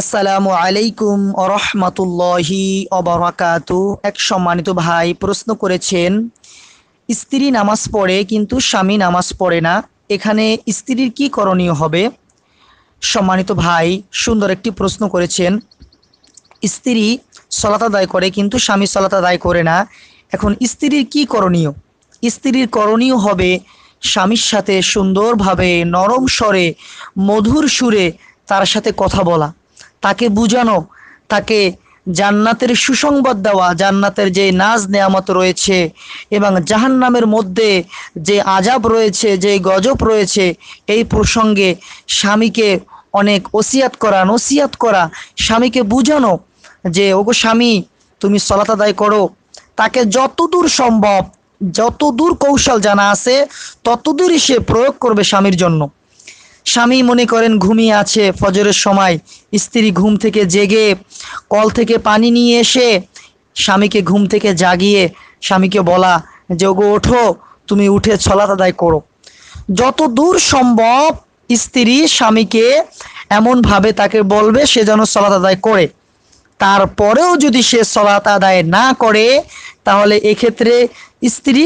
আসসালামু আলাইকুম রহমতুল্লাহি অবরাকাত এক সম্মানিত ভাই প্রশ্ন করেছেন স্ত্রী নামাজ পড়ে কিন্তু স্বামী নামাজ পড়ে না এখানে স্ত্রীর কি করণীয় হবে সম্মানিত ভাই সুন্দর একটি প্রশ্ন করেছেন স্ত্রী সলাতা দায় করে কিন্তু স্বামী সলাতা দায় করে না এখন স্ত্রীর কি করণীয় স্ত্রীর করণীয় হবে স্বামীর সাথে সুন্দরভাবে নরম স্বরে মধুর সুরে তার সাথে কথা বলা তাকে বুঝানো তাকে জান্নাতের সুসংবাদ দেওয়া জান্নাতের যে নাজ নেয়ামত রয়েছে এবং জাহান্নামের মধ্যে যে আজাব রয়েছে যে গজব রয়েছে এই প্রসঙ্গে স্বামীকে অনেক ওসিয়াত করা নসিয়াত করা স্বামীকে বুঝানো যে ওগো স্বামী তুমি সলাত আদায় করো তাকে যতদূর সম্ভব যতদূর কৌশল জানা আছে ততদূরই সে প্রয়োগ করবে স্বামীর জন্য স্বামী মনে করেন ঘুমিয়ে আছে ফজরের সময় স্ত্রী ঘুম থেকে জেগে কল থেকে পানি নিয়ে এসে স্বামীকে ঘুম থেকে জাগিয়ে স্বামীকে বলা যে ওগো ওঠো তুমি উঠে ছলা আদায় করো যত দূর সম্ভব স্ত্রী স্বামীকে এমনভাবে তাকে বলবে সে যেন ছলা আদায় করে তারপরেও যদি সে সলাত আদায় না করে তাহলে এক্ষেত্রে স্ত্রী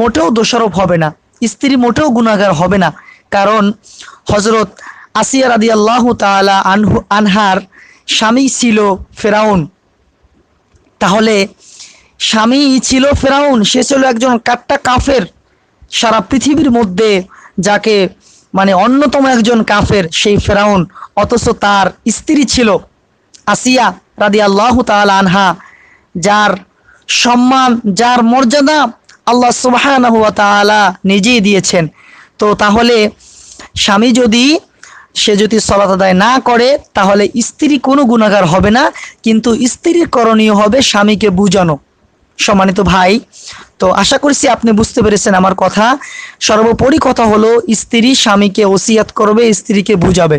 মোটেও দোষারোপ হবে না স্ত্রী মোটেও গুণাগার হবে না কারণ হজরত আসিয়া রাদি আল্লাহ তালা আনহু আনহার স্বামী ছিল ফেরাউন তাহলে স্বামী ছিল ফেরাউন সে ছিল একজন কাট্টা কাফের সারা পৃথিবীর মধ্যে যাকে মানে অন্যতম একজন কাফের সেই ফেরাউন অথচ তার স্ত্রী ছিল আসিয়া রাদি আল্লাহ আনহা যার সম্মান যার মর্যাদা আল্লাহ সুবাহ নিজেই দিয়েছেন তো তাহলে স্বামী যদি সে যদি সলাত আদায় না করে তাহলে স্ত্রী কোনো গুণাগার হবে না কিন্তু স্ত্রীর করণীয় হবে স্বামীকে বুঝানো সম্মানিত ভাই তো আশা করছি আপনি বুঝতে পেরেছেন আমার কথা সর্বোপরি কথা হলো স্ত্রী স্বামীকে ওসিয়াত করবে স্ত্রীকে বুঝাবে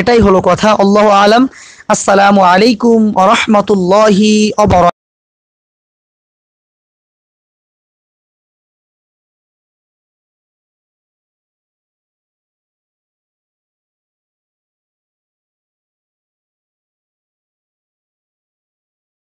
এটাই হলো কথা আল্লাহ আলম আসসালামু আলাইকুম রহমতুল্লাহি অবর